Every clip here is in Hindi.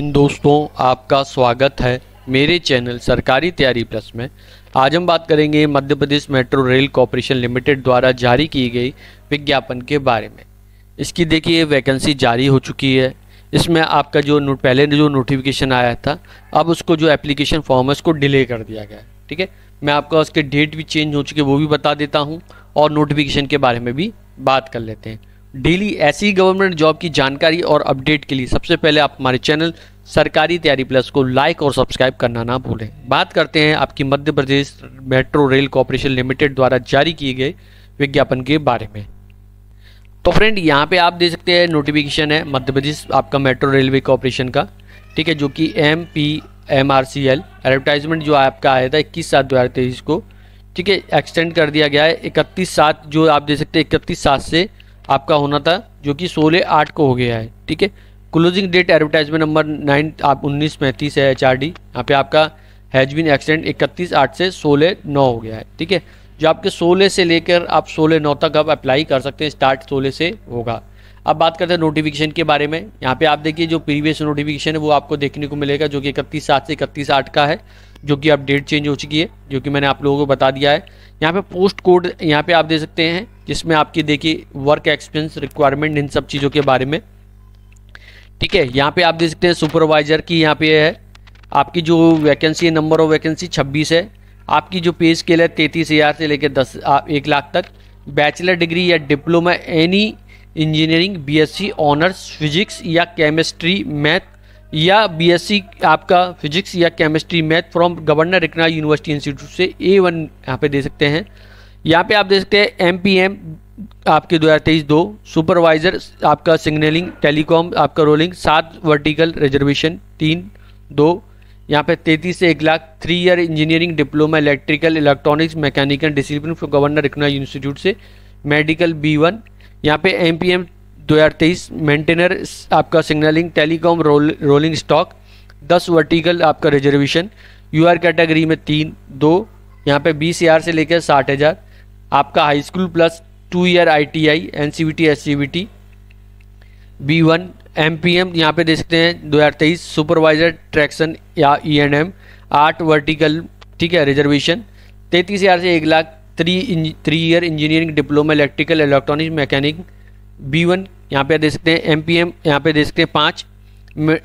दिन दोस्तों आपका स्वागत है मेरे चैनल सरकारी तैयारी प्लस में आज हम बात करेंगे Madhya Pradesh metro rail corporation limited द्वारा जारी की गई विज्ञापन के बारे में इसकी देखिए वैकेंसी जारी हो चुकी है इसमें आपका जो पहले जो नोटिफिकेशन आया था अब उसको जो एप्लीकेशन फॉर्म है उसको डिले कर दिया गया है ठीक है मैं आपका उसके डेट भी चेंज हो चुके वो भी बता देता हूँ और नोटिफिकेशन के बारे में भी बात कर लेते हैं डेली ऐसी गवर्नमेंट जॉब की जानकारी और अपडेट के लिए सबसे पहले आप हमारे चैनल सरकारी तैयारी प्लस को लाइक और सब्सक्राइब करना ना भूलें बात करते हैं आपकी Madhya Pradesh metro rail corporation limited द्वारा जारी किए गए विज्ञापन के बारे में तो फ्रेंड यहाँ पे आप दे सकते हैं नोटिफिकेशन है मध्य प्रदेश आपका मेट्रो रेलवे कॉरपोरेशन का ठीक है जो कि M P M R C L advertisement जो आपका आया था इक्कीस सात दो हज़ार तेईस को ठीक है एक्सटेंड कर दिया गया है इकतीस सात जो आप दे सकते हैं इकतीस सात से आपका होना था जो कि सोलह आठ को हो गया है ठीक है closing date advertisement number nine आप उन्नीस पैंतीस है एच आर डी यहाँ पे आपका हैज बिन एक्सीडेंट इकतीस आठ से सोलह नौ हो गया है ठीक है जो आपके सोलह से लेकर आप सोलह नौ तक आप अप्लाई कर सकते हैं स्टार्ट सोलह से होगा अब बात करते हैं नोटिफिकेशन के बारे में यहाँ पे आप देखिए जो प्रीवियस नोटिफिकेशन है वो आपको देखने को मिलेगा जो कि इकतीस सात से इकतीस आठ का है जो कि अब डेट चेंज हो चुकी है जो कि मैंने आप लोगों को बता दिया है यहाँ पे पोस्ट कोड यहाँ पे आप दे सकते हैं जिसमें आपकी देखिए वर्क एक्सपेंस रिक्वायरमेंट इन सब चीज़ों के बारे में ठीक है यहाँ पे आप देख सकते हैं सुपरवाइजर की यहाँ पे है आपकी जो वैकेंसी है नंबर ऑफ वैकेंसी 26 है आपकी जो पे स्केल है तैंतीस हज़ार से लेकर दस एक लाख तक बैचलर डिग्री या diploma any engineering BSc honours physics या केमिस्ट्री मैथ या बीएससी आपका फिजिक्स या chemistry math from government recognised university institute से ए वन यहाँ पे दे सकते हैं यहाँ पे आप देख सकते हैं एम पी एम आपके 2023 दो सुपरवाइजर आपका सिग्नलिंग टेलीकॉम आपका रोलिंग सात वर्टिकल रिजर्वेशन तीन दो यहाँ पे तैतीस से एक lakh three year engineering diploma electrical electronics mechanical discipline for government recognised institute से मेडिकल बी वन यहाँ पे एम पी एम दो हज़ार तेईस मेंटेनर आपका signalling telecom role rolling stock दस वर्टिकल आपका रिजर्वेशन यू आर कैटेगरी में तीन दो यहाँ पे बीस हज़ार से लेकर साठ हज़ार आपका high school plus two year I T I N C B T S C B T B one M P M यहाँ पर दे सकते हैं दो हज़ार तेईस सुपरवाइजर ट्रैक्शन या ई एन एम आठ वर्टिकल ठीक है रिजर्वेशन तैंतीस हज़ार से एक lakh three three year engineering diploma electrical electronic mechanic B one यहाँ पर दे सकते हैं एम पी एम यहाँ पर दे सकते हैं पाँच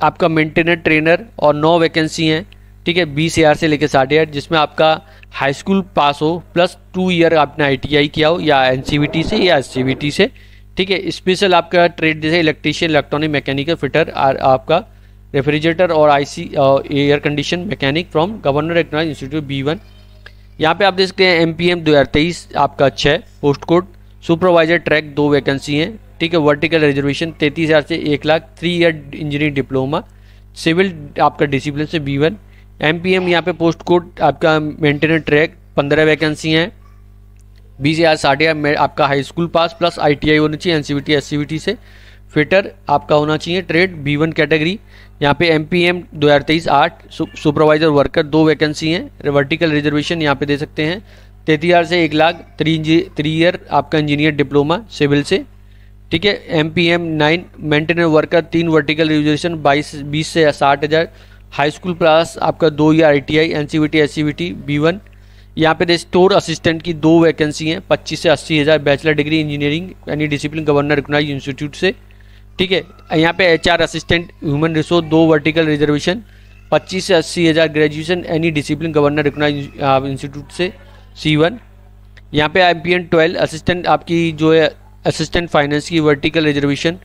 आपका मेंटेनर ट्रेनर और नौ वैकेंसी हैं ठीक है बीस हज़ार से लेकर साठ हजार जिसमें आपका हाई स्कूल पास हो प्लस टू ईयर आपने आई किया हो या एन e से या एस e से ठीक है स्पेशल आपका ट्रेड जैसे इलेक्ट्रीशियन इलेक्ट्रॉनिक मैकेनिकल फिटर और आपका रेफ्रिजरेटर और IC air condition mechanic from government technology institute B one यहाँ पर आप देख सकते हैं एम पी एम दो हज़ार तेईस आपका अच्छा है पोस्ट कोड सुपरवाइजर ट्रैक दो वैकेंसी हैं ठीक है वर्टिकल रिजर्वेशन तैंतीस हज़ार से एक lakh three year engineering diploma civil आपका डिसिप्लिन से B one M P M यहाँ पे पोस्ट कोड आपका मेंटेनेंस ट्रैक पंद्रह वैकेंसी हैं बीस हज़ार साठ में आपका high school pass plus I T I होना चाहिए N C B T S C B T से फिटर आपका होना चाहिए ट्रेड बी वन कैटेगरी यहाँ पे एम पी एम दो हज़ार तेईस आठ सुपरवाइज़र वर्कर दो वैकेंसी हैं वर्टिकल रिजर्वेशन यहाँ पे दे सकते हैं तैतीस हज़ार से एक लाख थ्री थ्री ईयर आपका इंजीनियर डिप्लोमा सिविल से ठीक है M P M nine maintainer worker तीन वर्टिकल रिजर्वेशन बाईस बीस से साठ हज़ार हाई स्कूल प्लस आपका दो year I T I N C V T S C V T B one यहाँ पे स्टोर असिस्टेंट की दो वैकेंसी हैं पच्चीस से अस्सी हज़ार बैचलर डिग्री इंजीनियरिंग यानी डिसिप्लिन गवर्नर रिकोनाइज इंस्टीट्यूट से ठीक है यहाँ पे H R assistant human resource दो वर्टिकल रिजर्वेशन पच्चीस से अस्सी हज़ार graduation any discipline government recognised institute से सी वन यहाँ पे I P N twelve assistant आपकी जो है असिस्टेंट फाइनेंस की वर्टिकल रिजर्वेशन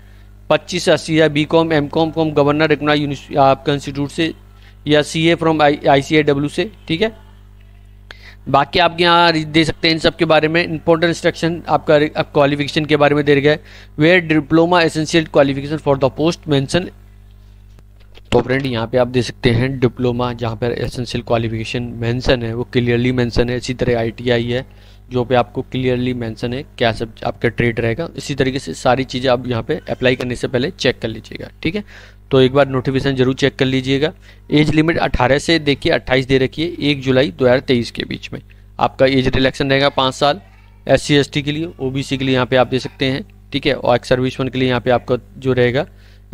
पच्चीस अस्सी या B com M com com government recognised आपका इंस्टीट्यूट से या सी ए from I C I W से ठीक है बाकी आप यहाँ दे सकते हैं इन सब के बारे में इंपॉर्टेंट इंस्ट्रक्शन आपका आप क्वालिफिकेशन के बारे में दे गए where diploma essential qualification for the post mention तो फ्रेंड यहाँ पे आप दे सकते हैं डिप्लोमा जहाँ पर एसेंशियल क्वालिफिकेशन मेंशन है वो क्लियरली मेंशन है इसी तरह आईटीआई है जो पे आपको क्लियरली मेंशन है क्या सब आपका ट्रेड रहेगा इसी तरीके से सारी चीज़ें आप यहाँ पे अप्लाई करने से पहले चेक कर लीजिएगा ठीक है तो एक बार नोटिफिकेशन जरूर चेक कर लीजिएगा एज लिमिट 18 से देखिए 28 दे रखिए एक जुलाई 2023 के बीच में आपका एज रिलेक्शन रहेगा पाँच साल एस सी के लिए ओ के लिए यहाँ पर आप दे सकते हैं ठीक है और एक्स सर्विस के लिए यहाँ पर आपका जो रहेगा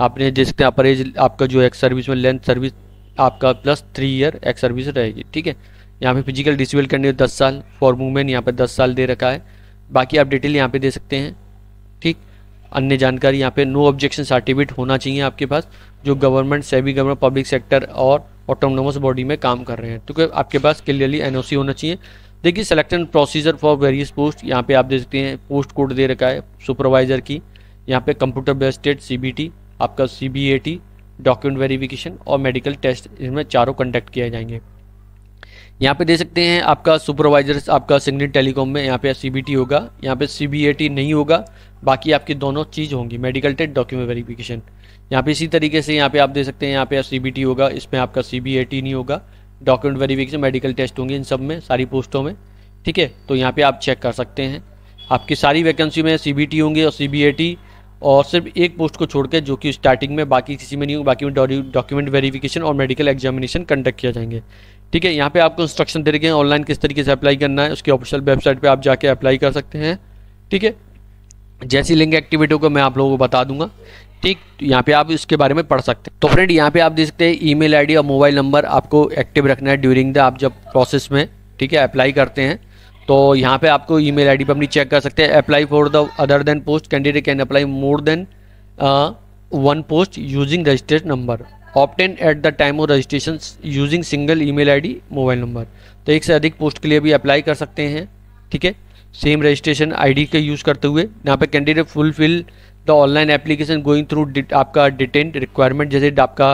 आपने दे सकते हैं अपर एज आपका जो एक सर्विस लेंथ सर्विस आपका plus three year ex service रहेगी ठीक है यहाँ पे फिजिकल डिसेबल करने दस साल फॉर वूमेन यहाँ पर दस साल दे रखा है बाकी आप डिटेल यहाँ पे दे सकते हैं ठीक अन्य जानकारी यहाँ पे नो ऑब्जेक्शन सर्टिफिकेट होना चाहिए आपके पास जो गवर्नमेंट सेबी गवर्नमेंट पब्लिक सेक्टर और ऑटोनोमस बॉडी में काम कर रहे हैं तो आपके पास क्लियरली एन होना चाहिए देखिए selection procedure for various post यहाँ पे आप दे सकते हैं पोस्ट कोड दे रखा है सुपरवाइजर की यहाँ पे कंप्यूटर बेस्टेड सी आपका सी डॉक्यूमेंट वेरिफिकेशन और मेडिकल टेस्ट इसमें चारों कंडक्ट किए जाएंगे यहाँ पे दे सकते हैं आपका सुपरवाइजर आपका सिग्नेट टेलीकॉम में यहाँ पे सी होगा यहाँ पे सी नहीं होगा बाकी आपकी दोनों चीज़ होंगी मेडिकल टेट डॉक्यूमेंट वेरिफिकेशन यहाँ पे इसी तरीके से यहाँ पे आप दे सकते हैं यहाँ पे सी होगा इसमें आपका सी नहीं होगा डॉक्यूमेंट वेरीफिकेशन मेडिकल टेस्ट होंगे इन सब में सारी पोस्टों में ठीक है तो यहाँ पे आप चेक कर सकते हैं आपकी सारी वैकेंसी में सी होंगे और सी और सिर्फ एक पोस्ट को छोड़कर जो कि स्टार्टिंग में बाकी किसी में नहीं होगी बाकी में डॉक्यूमेंट वेरिफिकेशन और मेडिकल एग्जामिनेशन कंडक्ट किया जाएंगे ठीक है यहाँ पे आपको इंस्ट्रक्शन दे रखे हैं ऑनलाइन किस तरीके से अप्लाई करना है उसकी ऑफिशियल वेबसाइट पे आप जाके अप्लाई कर सकते हैं ठीक है जैसी लिंक एक्टिविटी को मैं आप लोगों को बता दूंगा ठीक यहाँ पे आप इसके बारे में पढ़ सकते हैं तो फ्रेंड यहाँ पे आप देख सकते हैं ई मेल और मोबाइल नंबर आपको एक्टिव रखना है ड्यूरिंग द आप जब प्रोसेस में ठीक है अप्लाई करते हैं तो यहाँ पर आपको ई मेल आई अपनी चेक कर सकते हैं apply for the other than post candidate can apply more than one post using registered number obtain at the time of registration using single email ID mobile number तो एक से अधिक पोस्ट के लिए भी अप्लाई कर सकते हैं ठीक है सेम रजिस्ट्रेशन आईडी का यूज़ करते हुए यहाँ पे candidate fulfil the online application going through आपका डिटेन रिक्वायरमेंट जैसे आपका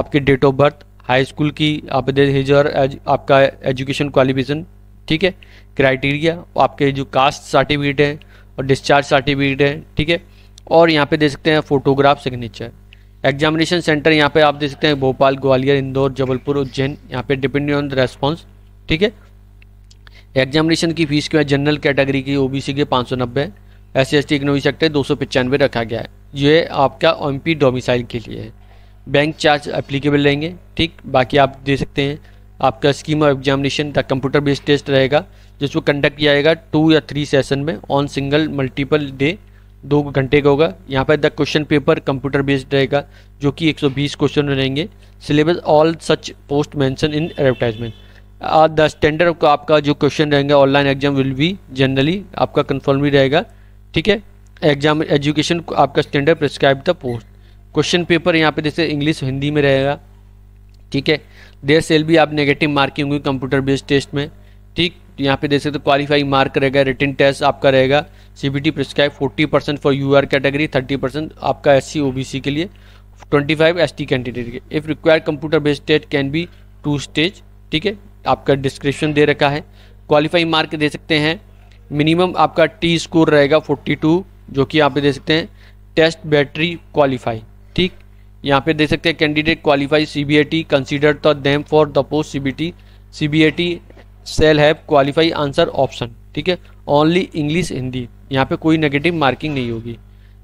आपके date of birth high school की आप हिजर आपका एजुकेशन क्वालिफिकेशन ठीक है क्राइटेरिया आपके जो कास्ट सर्टिफिकेट है और डिस्चार्ज सर्टिफिकेट है ठीक है और यहाँ पे दे सकते हैं फोटोग्राफ सिग्नेचर एग्जामिनेशन सेंटर यहाँ पे आप देख सकते हैं भोपाल ग्वालियर इंदौर जबलपुर उज्जैन यहाँ पे डिपेंडिंग ऑन द रेस्पॉन्स ठीक है एग्जामिनेशन की फीस क्यों है जनरल कैटेगरी की ओबीसी के पाँच सौ नब्बे एस सी एस टी इकनोवी सेक्टर दो सौ पचानवे रखा गया है ये आपका एम पी डोमिसाइल के लिए है बैंक चार्ज अप्लीकेबल रहेंगे ठीक बाकी आप दे सकते हैं आपका स्कीम ऑफ एग्जामिनेशन का कंप्यूटर बेस्ड टेस्ट रहेगा जिसको कंडक्ट किया जाएगा टू या थ्री सेशन में ऑन सिंगल मल्टीपल डे दो घंटे का होगा यहाँ पर the question paper computer based रहेगा जो कि 120 क्वेश्चन रहेंगे syllabus all such post mention in advertisement the standard का आपका जो क्वेश्चन रहेगा online exam will be generally आपका कन्फर्म भी रहेगा ठीक है एग्जाम एजुकेशन आपका standard prescribe the post question paper यहाँ पे जैसे इंग्लिश हिंदी में रहेगा ठीक है देर सेल भी आप नेगेटिव मार्किंग हुई कंप्यूटर बेस्ड टेस्ट में ठीक तो यहाँ पे देख सकते हो क्वालिफाइंग मार्क रहेगा रिटर्न टेस्ट आपका रहेगा C B T prescribe forty percent for U R category thirty percent आपका S C O B C के लिए twenty five S T candidate के if required computer based test can be two stage ठीक है आपका डिस्क्रिप्शन दे रखा है क्वालिफाइंग मार्क दे सकते हैं मिनिमम आपका टी स्कोर रहेगा फोर्टी टू जो कि यहाँ पे दे सकते हैं टेस्ट बैटरी क्वालिफाई ठीक यहाँ पे दे सकते हैं candidate qualify C B A T consider the them for the post C B T C B A T shall have qualify answer option ठीक है ओनली इंग्लिश हिंदी यहाँ पे कोई नेगेटिव मार्किंग नहीं होगी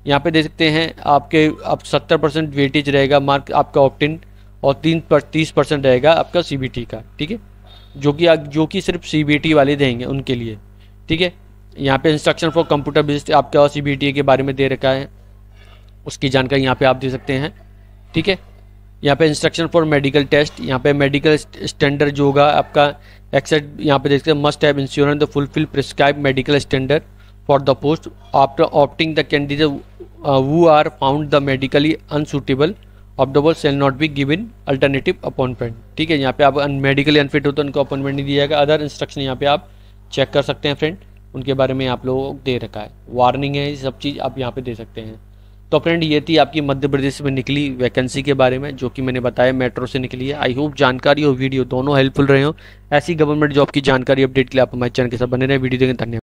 यहाँ पे देख सकते हैं आपके आप सत्तर परसेंट वेटेज रहेगा मार्क आपका ऑप्टिन और तीन पर तीस परसेंट रहेगा आपका सी का ठीक है जो कि जो कि सिर्फ सी वाले देंगे उनके लिए ठीक है यहाँ पे इंस्ट्रक्शन फॉर कंप्यूटर बेस्ड आपका सी के बारे में दे रखा है उसकी जानकारी यहाँ पे आप दे सकते हैं ठीक है यहाँ पे इंस्ट्रक्शन फॉर मेडिकल टेस्ट यहाँ पे मेडिकल स्टैंडर्ड जो होगा आपका एक्सेट यहाँ पे देखते हैं must have insurance the fulfil prescribe medical standard for the post after opting the candidate are found the medically unsuitable of the बोल shall not be given alternative appointment ठीक है यहाँ पे आप मेडिकली अनफिट हो तो उनको अपॉइंटमेंट नहीं दिया जाएगा अदर इंस्ट्रक्शन यहाँ पे आप चेक कर सकते हैं फ्रेंड उनके बारे में आप लोगों को दे रखा है वार्निंग है ये सब चीज़ आप यहाँ पे दे सकते हैं तो फ्रेंड ये थी आपकी मध्य प्रदेश में निकली वैकेंसी के बारे में जो कि मैंने बताया मेट्रो से निकली है आई होप जानकारी और वीडियो दोनों हेल्पफुल रहे हो ऐसी गवर्नमेंट जॉब की जानकारी अपडेट के लिए आप हमारे चैनल के साथ बने रहे वीडियो देखें धन्यवाद